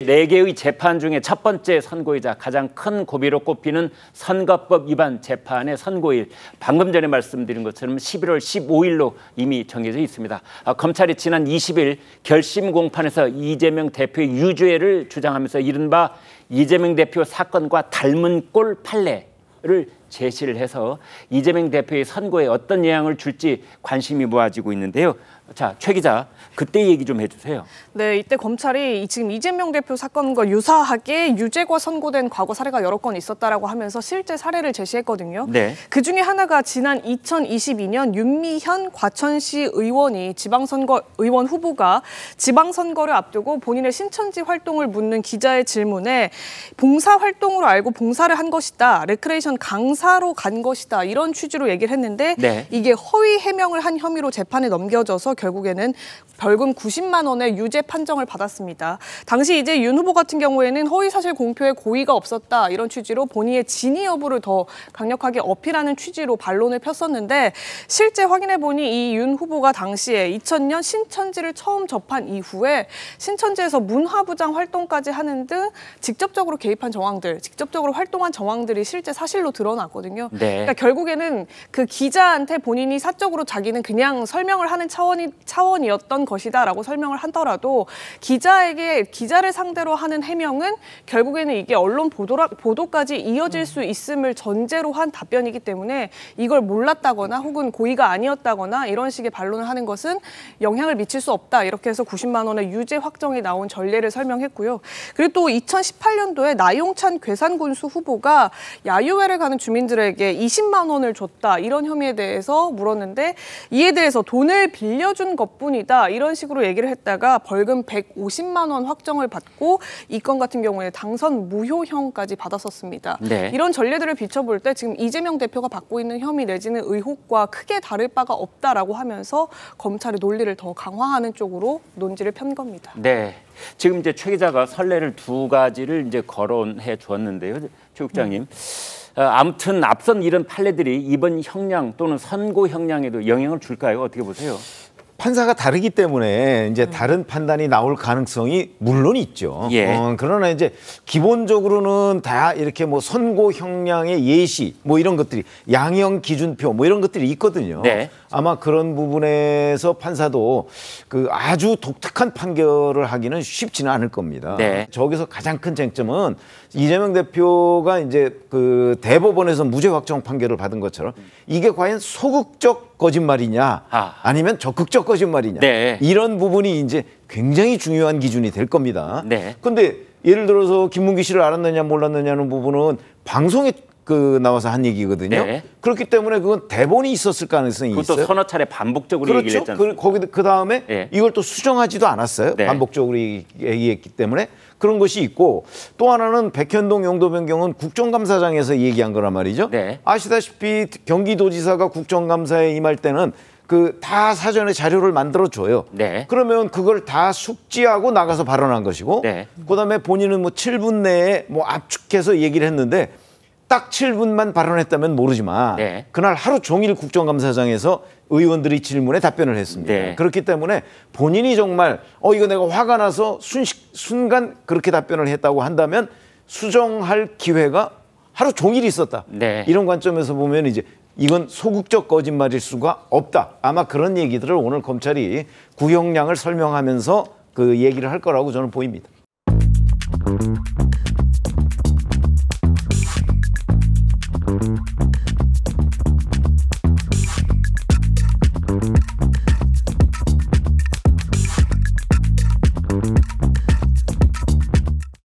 네 개의 재판 중에 첫 번째 선고이자 가장 큰 고비로 꼽히는 선거법 위반 재판의 선고일 방금 전에 말씀드린 것처럼 11월 15일로 이미 정해져 있습니다. 아, 검찰이 지난 20일 결심 공판에서 이재명 대표의 유죄를 주장하면서 이른바 이재명 대표 사건과 닮은 꼴 판례를 제시를 해서 이재명 대표의 선거에 어떤 영향을 줄지 관심이 모아지고 있는데요. 자, 최 기자, 그때 얘기 좀 해주세요. 네, 이때 검찰이 지금 이재명 대표 사건과 유사하게 유죄가 선고된 과거 사례가 여러 건 있었다라고 하면서 실제 사례를 제시했거든요. 네. 그 중에 하나가 지난 2022년 윤미현 과천시 의원이 지방선거 의원 후보가 지방선거를 앞두고 본인의 신천지 활동을 묻는 기자의 질문에 봉사 활동으로 알고 봉사를 한 것이다. 레크레이션 강 당사로 간 것이다 이런 취지로 얘기를 했는데 네. 이게 허위 해명을 한 혐의로 재판에 넘겨져서 결국에는 벌금 90만 원의 유죄 판정을 받았습니다. 당시 이제 윤 후보 같은 경우에는 허위 사실 공표에 고의가 없었다 이런 취지로 본인의 진위 여부를 더 강력하게 어필하는 취지로 반론을 폈었는데 실제 확인해 보니 이 윤 후보가 당시에 2000년 신천지를 처음 접한 이후에 신천지에서 문화부장 활동까지 하는 등 직접적으로 개입한 정황들, 직접적으로 활동한 정황들이 실제 사실로 드러나. 나왔거든요. 네. 그러니까 결국에는 그 기자한테 본인이 사적으로 자기는 그냥 설명을 하는 차원이 차원이었던 것이다라고 설명을 하더라도 기자에게 기자를 상대로 하는 해명은 결국에는 이게 언론 보도라, 보도까지 이어질 음. 수 있음을 전제로 한 답변이기 때문에 이걸 몰랐다거나 혹은 고의가 아니었다거나 이런 식의 반론을 하는 것은 영향을 미칠 수 없다 이렇게 해서 90만 원의 유죄 확정이 나온 전례를 설명했고요. 그리고 또 2018년도에 나용찬 괴산군수 후보가 야유회를 가는 주민 국민들에게 20만 원을 줬다 이런 혐의에 대해서 물었는데 이에 대해서 돈을 빌려준 것뿐이다 이런 식으로 얘기를 했다가 벌금 150만 원 확정을 받고 이 건 같은 경우에 당선 무효형까지 받았었습니다. 네. 이런 전례들을 비춰볼 때 지금 이재명 대표가 받고 있는 혐의 내지는 의혹과 크게 다를 바가 없다라고 하면서 검찰의 논리를 더 강화하는 쪽으로 논지를 편 겁니다. 네. 지금 이제 최 기자가 선례를 두 가지를 이제 거론해 주었는데요. 최 국장님. 음. 어, 아무튼 앞선 이런 판례들이 이번 형량 또는 선고 형량에도 영향을 줄까요? 어떻게 보세요? 판사가 다르기 때문에 이제 음. 다른 판단이 나올 가능성이 물론 있죠. 예. 어, 그러나 이제 기본적으로는 다 이렇게 뭐 선고 형량의 예시 뭐 이런 것들이 양형 기준표 뭐 이런 것들이 있거든요. 네. 아마 그런 부분에서 판사도 그 아주 독특한 판결을 하기는 쉽지는 않을 겁니다. 네. 저기서 가장 큰 쟁점은 이재명 대표가 이제 그 대법원에서 무죄 확정 판결을 받은 것처럼 이게 과연 소극적 거짓말이냐 아. 니면 적극적 거짓말이냐 네. 이런 부분이 이제 굉장히 중요한 기준이 될 겁니다. 네. 근데 예를 들어서 김문기 씨를 알았느냐 몰랐느냐는 부분은 방송에 그 나와서 한 얘기거든요. 네. 그렇기 때문에 그건 대본이 있었을 가능성이 그것도 있어요. 그것도 서너 차례 반복적으로 그렇죠? 얘기 했잖아요. 그, 거기 그 다음에 네. 이걸 또 수정하지도 않았어요. 네. 반복적으로 얘기했기 때문에 그런 것이 있고 또 하나는 백현동 용도 변경은 국정감사장에서 얘기한 거란 말이죠. 네. 아시다시피 경기도지사가 국정감사에 임할 때는 그 다 사전에 자료를 만들어 줘요. 네. 그러면 그걸 다 숙지하고 나가서 발언한 것이고 네. 그다음에 본인은 뭐 7분 내에 뭐 압축해서 얘기를 했는데 딱 7분만 발언했다면 모르지만 네. 그날 하루 종일 국정감사장에서 의원들이 질문에 답변을 했습니다. 네. 그렇기 때문에 본인이 정말 어 이거 내가 화가 나서 순식 순간 그렇게 답변을 했다고 한다면 수정할 기회가 하루 종일 있었다. 네. 이런 관점에서 보면 이제 이건 소극적 거짓말일 수가 없다. 아마 그런 얘기들을 오늘 검찰이 구형량을 설명하면서 그 얘기를 할 거라고 저는 보입니다.